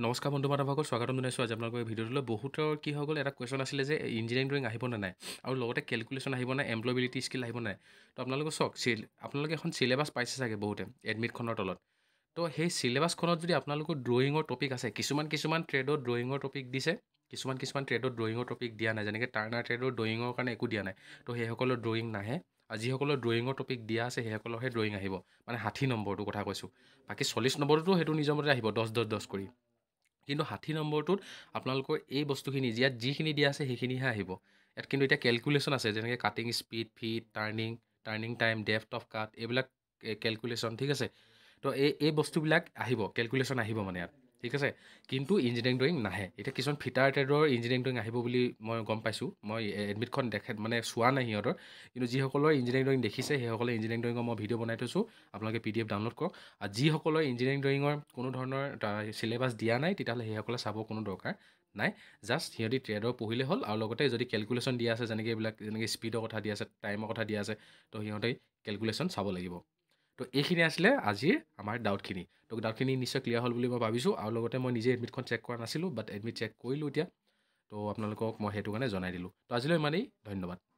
নমস্কাৰ বন্ধু বান্ধৱসকল স্বাগতম জনাইছোঁ আজি আপোনালোকৰ ভিডিঅ'টোলৈ বহুতৰ কি হৈ গ'ল এটা কুৱেশ্যন আছিলে যে ইঞ্জিনিয়াৰিং ড্ৰয়িং আহিব নে নাই আৰু লগতে কেলকুলেশ্যন আহিব নাই এমপ্লয়বিলিটি স্কিল আহিব নাই তো আপোনালোকৰ চাওক চি আপোনালোকে এখন চিলেবাছ পাইছে চাগে বহুতে এডমিটখনৰ তলত তো সেই চিলেবাছখনত যদি আপোনালোকৰ ড্ৰয়িঙৰ টপিক আছে কিছুমান কিছুমান ট্ৰেডত ড্ৰয়িঙৰ টপিক দিছে কিছুমান কিছুমান ট্ৰেডত ড্ৰয়িঙৰ টপিক দিয়া নাই যেনেকৈ টাৰ্ণাৰ ট্ৰেডৰ ড্ৰয়িঙৰ কাৰণে একো দিয়া নাই তো সেইসকলৰ ড্ৰয়িং নাহে আৰু যিসকলৰ ড্ৰয়িঙৰ টপিক দিয়া আছে সেইসকলৰহে ড্ৰয়িং আহিব মানে ষাঠি নম্বৰটো কথা কৈছোঁ বাকী চল্লিছ নম্বৰটোতো সেইটো নিজৰ মতে আহিব দহ দহ দহ কৰি কিন্তু ষাঠি নম্বৰটোত আপোনালোকৰ এই বস্তুখিনি ইয়াত যিখিনি দিয়া আছে সেইখিনিহে আহিব ইয়াত কিন্তু এতিয়া কেলকুলেশ্যন আছে যেনেকৈ cutting speed feed turning turning time depth of cut এইবিলাক কেলকুলেশ্যন ঠিক আছে তো এই এই বস্তুবিলাক আহিব কেলকুলেশ্যন আহিব মানে ইয়াত ঠিক আছে কিন্তু ইঞ্জিনিয়াৰিং ড্ৰয়িং নাহে এতিয়া কিছুমান ফিটাৰ ট্ৰেডৰ ইঞ্জিনিয়াৰিং ড্ৰয়িং আহিব বুলি মই গম পাইছোঁ মই এডমিটখন দেখে মানে চোৱা নাই সিহঁতৰ কিন্তু যিসকলৰ ইঞ্জিনিয়াৰিং ড্ৰয়িং দেখিছে সেইসকলে ইঞ্জিনিয়াৰিং ড্ৰয়িঙৰ মই ভিডিঅ' বনাই থৈছোঁ আপোনালোকে পি ডি এফ ডাউনলোড কৰক আৰু যিসকলৰ ইঞ্জিনিয়াৰিং ড্ৰয়িঙৰ কোনো ধৰণৰ চিলেবাছ দিয়া নাই তেতিয়াহ'লে সেইসকলে চাব কোনো দৰকাৰ নাই জাষ্ট সিহঁতি ট্ৰেডৰ পঢ়িলে হ'ল আৰু লগতে যদি কেলকুলেশ্যন দিয়া আছে যেনেকৈ এইবিলাক যেনেকৈ স্পীডৰ কথা দিয়া আছে টাইমৰ কথা দিয়া আছে তো সিহঁতে কেলকুলেশ্যন চাব লাগিব তো এইখিনি আছিলে আজিৰ আমাৰ ডাউটখিনি তো ডাউটখিনি নিশ্চয় ক্লিয়াৰ হ'ল বুলি মই ভাবিছোঁ আৰু লগতে মই নিজে এডমিটখন চেক কৰা নাছিলোঁ বাট এডমিট চেক কৰিলোঁ এতিয়া তো আপোনালোকক মই সেইটো কাৰণে জনাই দিলোঁ তো আজিলৈ ইমানেই ধন্যবাদ